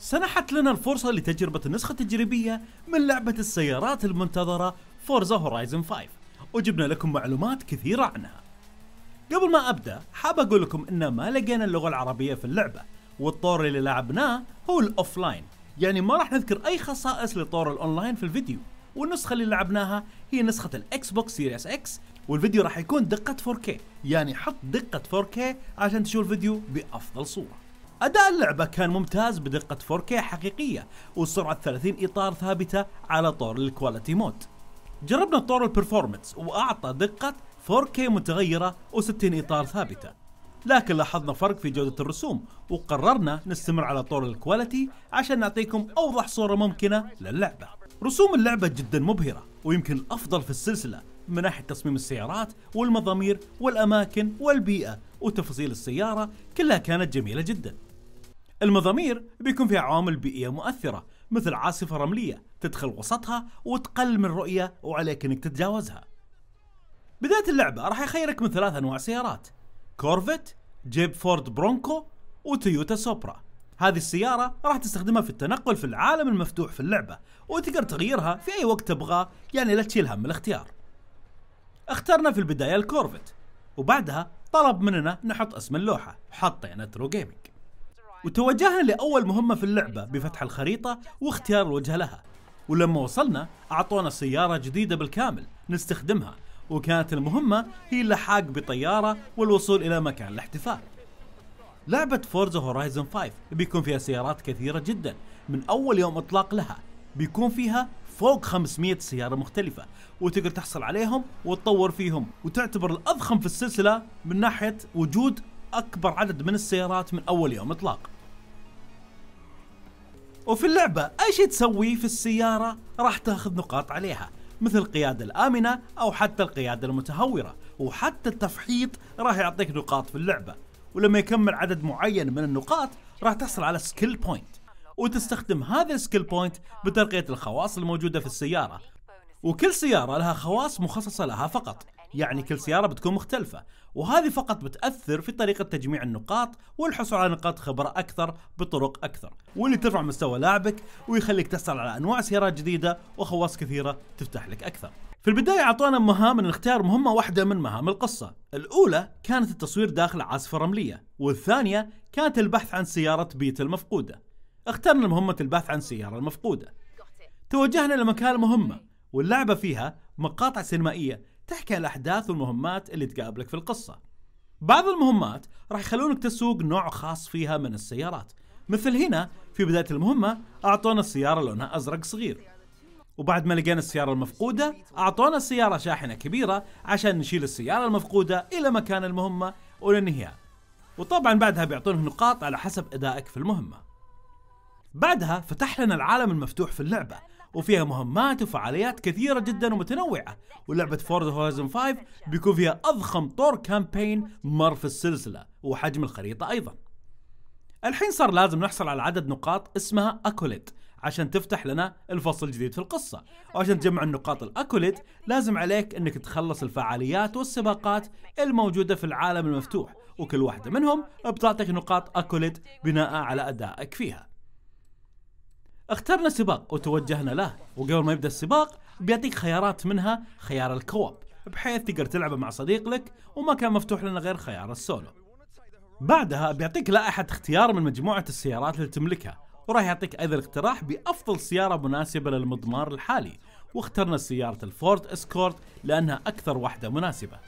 سنحت لنا الفرصة لتجربة النسخة التجريبية من لعبة السيارات المنتظرة فورزا هورايزن 5 وجبنا لكم معلومات كثيرة عنها قبل ما أبدأ حاب أقول لكم إن ما لقينا اللغة العربية في اللعبة والطور اللي لعبناه هو الأوفلاين يعني ما راح نذكر أي خصائص لطور الأونلاين في الفيديو والنسخة اللي لعبناها هي نسخة الإكس بوكس سيريس إكس والفيديو راح يكون دقة 4K يعني حط دقة 4K عشان تشوف الفيديو بأفضل صورة أداء اللعبة كان ممتاز بدقة 4K حقيقية وسرعة 30 إطار ثابتة على طور الكواليتي مود جربنا طور البرفورمانس وأعطى دقة 4K متغيرة و60 إطار ثابتة لكن لاحظنا فرق في جودة الرسوم وقررنا نستمر على طور الكواليتي عشان نعطيكم أوضح صورة ممكنة للعبة رسوم اللعبة جدا مبهرة ويمكن الأفضل في السلسلة من ناحية تصميم السيارات والمضامير والأماكن والبيئة وتفاصيل السيارة كلها كانت جميلة جداً المضامير بيكون فيها عوامل بيئية مؤثرة مثل عاصفة رملية تدخل وسطها وتقل من الرؤية وعليك انك تتجاوزها بداية اللعبة راح يخيرك من ثلاث انواع سيارات كورفت جيب فورد برونكو وتويوتا سوبرا هذه السيارة راح تستخدمها في التنقل في العالم المفتوح في اللعبة وتقدر تغيرها في أي وقت تبغاه يعني لا تشيل هم الاختيار اخترنا في البداية الكورفت وبعدها طلب مننا نحط اسم اللوحة حطينا ترو جيمنج وتوجهنا لأول مهمة في اللعبة بفتح الخريطة واختيار الوجهة لها ولما وصلنا أعطونا سيارة جديدة بالكامل نستخدمها وكانت المهمة هي اللحاق بطيارة والوصول إلى مكان الاحتفال لعبة فورزا هورايزون 5 بيكون فيها سيارات كثيرة جدا من أول يوم إطلاق لها بيكون فيها فوق 500 سيارة مختلفة وتقدر تحصل عليهم وتطور فيهم وتعتبر الأضخم في السلسلة من ناحية وجود اكبر عدد من السيارات من اول يوم اطلاق وفي اللعبة اي شيء تسويه في السيارة راح تاخذ نقاط عليها مثل القيادة الآمنة أو حتى القيادة المتهورة وحتى التفحيط راح يعطيك نقاط في اللعبة ولما يكمل عدد معين من النقاط راح تحصل على سكيل بوينت وتستخدم هذا السكيل بوينت بترقية الخواص الموجودة في السيارة وكل سيارة لها خواص مخصصة لها فقط يعني كل سيارة بتكون مختلفة وهذه فقط بتأثر في طريقة تجميع النقاط والحصول على نقاط خبرة أكثر بطرق أكثر واللي ترفع مستوى لاعبك ويخليك تحصل على أنواع سيارات جديدة وخواص كثيرة تفتح لك أكثر في البداية أعطونا مهام أن نختار مهمة واحدة من مهام القصة الأولى كانت التصوير داخل عاصفة رملية والثانية كانت البحث عن سيارة بيت المفقودة اخترنا مهمة البحث عن السيارة المفقودة توجهنا لمكان مهمة واللعبة فيها مقاطع سينمائية تحكي الأحداث والمهمات اللي تقابلك في القصة بعض المهمات راح يخلونك تسوق نوع خاص فيها من السيارات مثل هنا في بداية المهمة أعطونا السيارة لونها أزرق صغير وبعد ما لقينا السيارة المفقودة أعطونا السياره شاحنة كبيرة عشان نشيل السيارة المفقودة إلى مكان المهمة وننهيها وطبعا بعدها بيعطونك نقاط على حسب أدائك في المهمة بعدها فتح لنا العالم المفتوح في اللعبة وفيها مهمات وفعاليات كثيرة جدا ومتنوعة ولعبة فورد هورايزن 5 بيكون فيها أضخم طور كامبين مر في السلسلة وحجم الخريطة أيضا الحين صار لازم نحصل على عدد نقاط اسمها أكوليت عشان تفتح لنا الفصل الجديد في القصة وعشان تجمع النقاط الأكوليت لازم عليك أنك تخلص الفعاليات والسباقات الموجودة في العالم المفتوح وكل واحدة منهم بتعطيك نقاط أكوليت بناء على أدائك فيها اخترنا سباق وتوجهنا له وقبل ما يبدا السباق بيعطيك خيارات منها خيار الكوب بحيث تقدر تلعبه مع صديق لك وما كان مفتوح لنا غير خيار السولو بعدها بيعطيك لائحة اختيار من مجموعة السيارات اللي تملكها وراح يعطيك ايضا اقتراح بافضل سيارة مناسبة للمضمار الحالي واخترنا سيارة الفورد اسكورت لانها اكثر واحدة مناسبة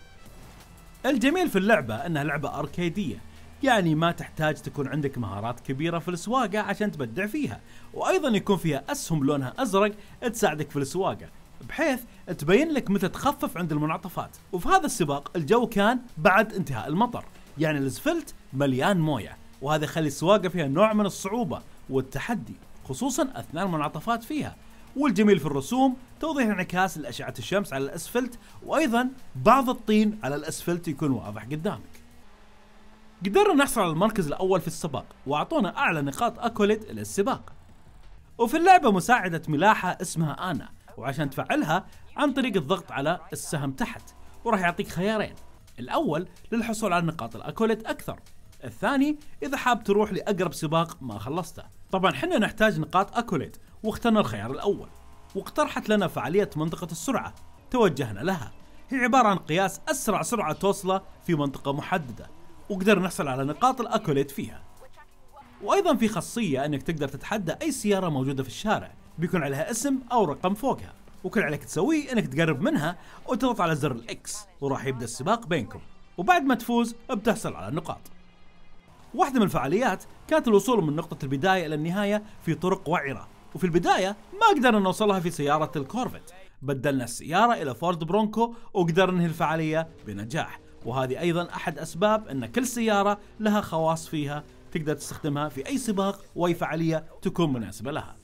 الجميل في اللعبة انها لعبة اركيدية يعني ما تحتاج تكون عندك مهارات كبيرة في السواقة عشان تبدع فيها وأيضا يكون فيها أسهم لونها أزرق تساعدك في السواقة بحيث تبين لك متى تخفف عند المنعطفات وفي هذا السباق الجو كان بعد انتهاء المطر يعني الاسفلت مليان مويه وهذا يخلي السواقه فيها نوع من الصعوبه والتحدي خصوصا اثناء المنعطفات فيها والجميل في الرسوم توضيح انعكاس لاشعه الشمس على الاسفلت وايضا بعض الطين على الاسفلت يكون واضح قدامك قدرنا نحصل على المركز الأول في السباق وأعطونا أعلى نقاط أكوليت للسباق وفي اللعبة مساعدة ملاحة اسمها أنا وعشان تفعلها عن طريق الضغط على السهم تحت وراح يعطيك خيارين الأول للحصول على نقاط الأكوليت أكثر الثاني إذا حاب تروح لأقرب سباق ما خلصته طبعا حنا نحتاج نقاط أكوليت واخترنا الخيار الأول واقترحت لنا فعالية منطقة السرعة توجهنا لها هي عبارة عن قياس أسرع سرعة توصله في منطقة محددة وقدر نحصل على نقاط الأكوليت فيها وأيضا في خاصية أنك تقدر تتحدى أي سيارة موجودة في الشارع بيكون عليها اسم أو رقم فوقها وكل عليك تسويه أنك تقرب منها وتضغط على زر الإكس وراح يبدأ السباق بينكم وبعد ما تفوز بتحصل على النقاط واحدة من الفعاليات كانت الوصول من نقطة البداية إلى النهاية في طرق وعرة وفي البداية ما قدرنا نوصلها في سيارة الكورفت بدلنا السيارة إلى فورد برونكو وقدرنا ننهي الفعالية بنجاح وهذه أيضا أحد أسباب أن كل سيارة لها خواص فيها تقدر تستخدمها في أي سباق وأي فعالية تكون مناسبة لها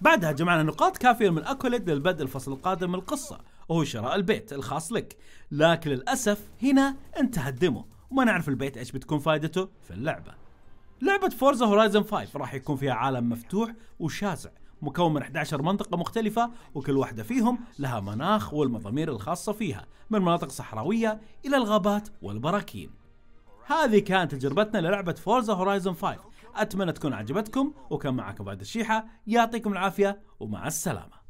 بعدها جمعنا نقاط كافية من أكوليد للبدء الفصل القادم من القصة وهو شراء البيت الخاص لك لكن للأسف هنا انتهى الديمو وما نعرف البيت ايش بتكون فائدته في اللعبة لعبة فورزا هورايزن 5 راح يكون فيها عالم مفتوح وشاسع مكون من 11 منطقة مختلفة وكل واحدة فيهم لها مناخ والمضامير الخاصة فيها من مناطق صحراوية إلى الغابات والبراكين هذه كانت تجربتنا للعبة فورزا هورايزون 5 أتمنى تكون عجبتكم وكان معكم بعد الشيحة يعطيكم العافية ومع السلامة